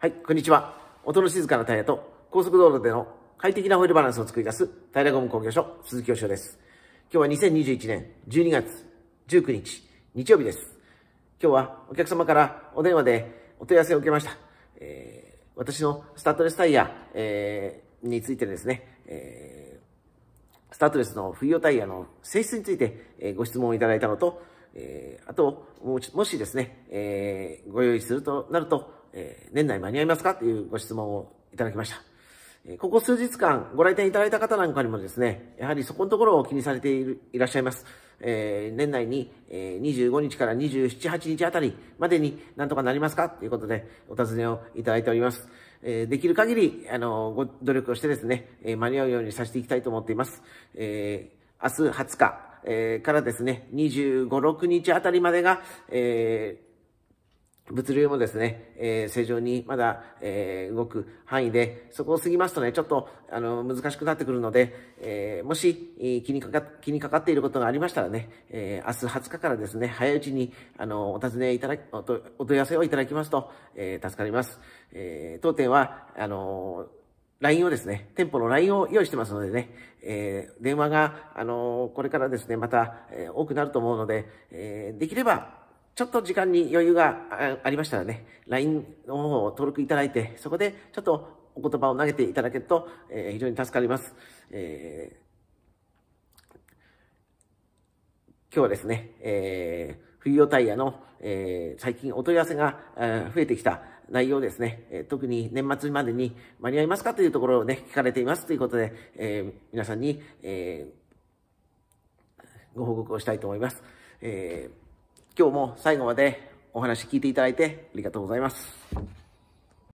はい、こんにちは。音の静かなタイヤと高速道路での快適なホイールバランスを作り出すタイヤゴム工業所鈴木義雄です。今日は2021年12月19日日曜日です。今日はお客様からお電話でお問い合わせを受けました。えー、私のスタッドレスタイヤ、えー、についてですね、えー、スタッドレスの冬用タイヤの性質について、えご質問をいただいたのと、えあとも、もしですね、えご用意するとなると、えー、年内間に合いますかというご質問をいただきました。ここ数日間ご来店いただいた方なんかにもですね、やはりそこのところを気にされているいらっしゃいます。えー、年内に、えー、25日から27、8日あたりまでになんとかなりますかということでお尋ねをいただいております。えー、できる限り、あの、ご努力をしてですね、えー、間に合うようにさせていきたいと思っています。えー、明日20日、えー、からですね、25、6日あたりまでが、えー、物流もですね、えー、正常にまだ、えー、動く範囲で、そこを過ぎますとね、ちょっと、あの、難しくなってくるので、えー、もし、えー、気にかか、気にかかっていることがありましたらね、えー、明日20日からですね、早いうちに、あの、お尋ねいただき、お問い合わせをいただきますと、えー、助かります。えー、当店は、あのー LINE をですね、店舗の LINE を用意してますのでね、えー、電話が、あのー、これからですね、また、えー、多くなると思うので、えー、できれば、ちょっと時間に余裕がありましたらね、LINE の方を登録いただいて、そこでちょっとお言葉を投げていただけると、えー、非常に助かります。えー、今日はですね、えー、冬用タイヤの、えー、最近お問い合わせが、えー、増えてきた内容ですね、えー、特に年末までに間に合いますかというところをね、聞かれていますということで、えー、皆さんに、えー、ご報告をしたいと思います。えー今日も最後までお話聞いていただいてありがとうございます。